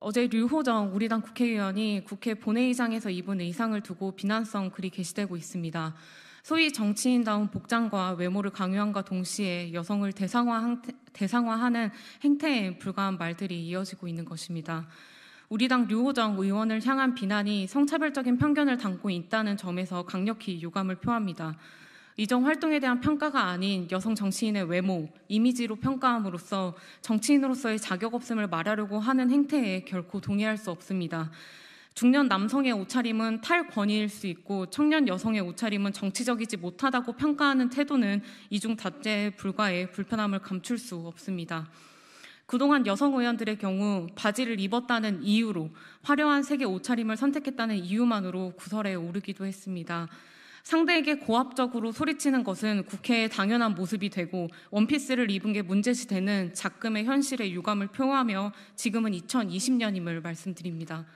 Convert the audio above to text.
어제 류호정 우리 당 국회의원이 국회 본회의장에서 입은 의상을 두고 비난성 글이 게시되고 있습니다. 소위 정치인다운 복장과 외모를 강요함과 동시에 여성을 대상화, 대상화하는 행태에 불과한 말들이 이어지고 있는 것입니다. 우리 당 류호정 의원을 향한 비난이 성차별적인 편견을 담고 있다는 점에서 강력히 유감을 표합니다. 이정 활동에 대한 평가가 아닌 여성 정치인의 외모, 이미지로 평가함으로써 정치인으로서의 자격 없음을 말하려고 하는 행태에 결코 동의할 수 없습니다. 중년 남성의 옷차림은 탈권위일 수 있고 청년 여성의 옷차림은 정치적이지 못하다고 평가하는 태도는 이중 다재에 불과해 불편함을 감출 수 없습니다. 그동안 여성 의원들의 경우 바지를 입었다는 이유로 화려한 색의 옷차림을 선택했다는 이유만으로 구설에 오르기도 했습니다. 상대에게 고압적으로 소리치는 것은 국회의 당연한 모습이 되고 원피스를 입은 게 문제시 되는 작금의 현실에 유감을 표하며 지금은 2020년임을 말씀드립니다.